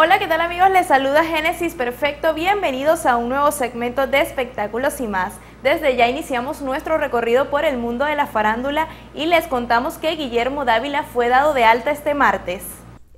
Hola, ¿qué tal amigos? Les saluda Génesis Perfecto. Bienvenidos a un nuevo segmento de espectáculos y más. Desde ya iniciamos nuestro recorrido por el mundo de la farándula y les contamos que Guillermo Dávila fue dado de alta este martes.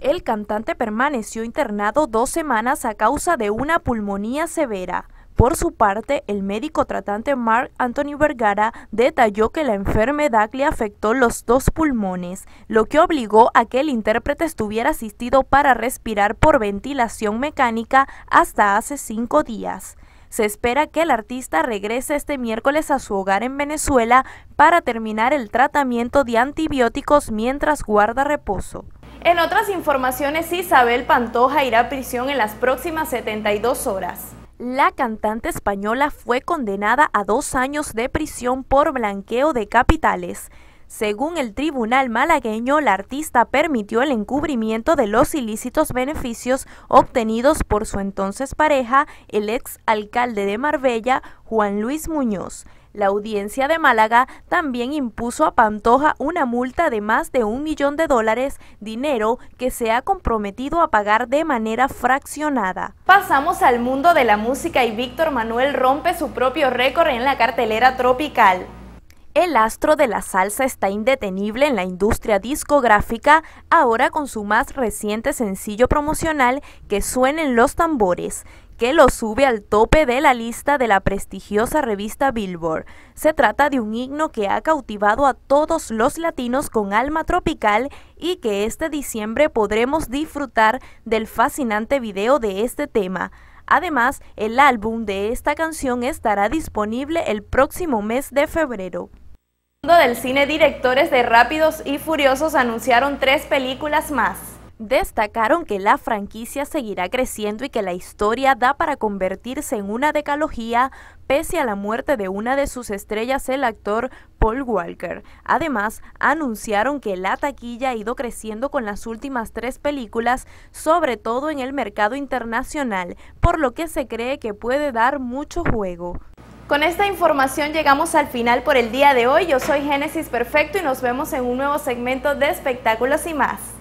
El cantante permaneció internado dos semanas a causa de una pulmonía severa. Por su parte, el médico tratante Mark Anthony Vergara detalló que la enfermedad le afectó los dos pulmones, lo que obligó a que el intérprete estuviera asistido para respirar por ventilación mecánica hasta hace cinco días. Se espera que el artista regrese este miércoles a su hogar en Venezuela para terminar el tratamiento de antibióticos mientras guarda reposo. En otras informaciones, Isabel Pantoja irá a prisión en las próximas 72 horas. La cantante española fue condenada a dos años de prisión por blanqueo de capitales. Según el tribunal malagueño, la artista permitió el encubrimiento de los ilícitos beneficios obtenidos por su entonces pareja, el ex alcalde de Marbella, Juan Luis Muñoz. La audiencia de Málaga también impuso a Pantoja una multa de más de un millón de dólares, dinero que se ha comprometido a pagar de manera fraccionada. Pasamos al mundo de la música y Víctor Manuel rompe su propio récord en la cartelera tropical. El astro de la salsa está indetenible en la industria discográfica, ahora con su más reciente sencillo promocional, Que suenen los tambores, que lo sube al tope de la lista de la prestigiosa revista Billboard. Se trata de un himno que ha cautivado a todos los latinos con alma tropical y que este diciembre podremos disfrutar del fascinante video de este tema. Además, el álbum de esta canción estará disponible el próximo mes de febrero mundo del cine, directores de Rápidos y Furiosos anunciaron tres películas más. Destacaron que la franquicia seguirá creciendo y que la historia da para convertirse en una decalogía pese a la muerte de una de sus estrellas, el actor Paul Walker. Además, anunciaron que la taquilla ha ido creciendo con las últimas tres películas, sobre todo en el mercado internacional, por lo que se cree que puede dar mucho juego. Con esta información llegamos al final por el día de hoy. Yo soy Génesis Perfecto y nos vemos en un nuevo segmento de espectáculos y más.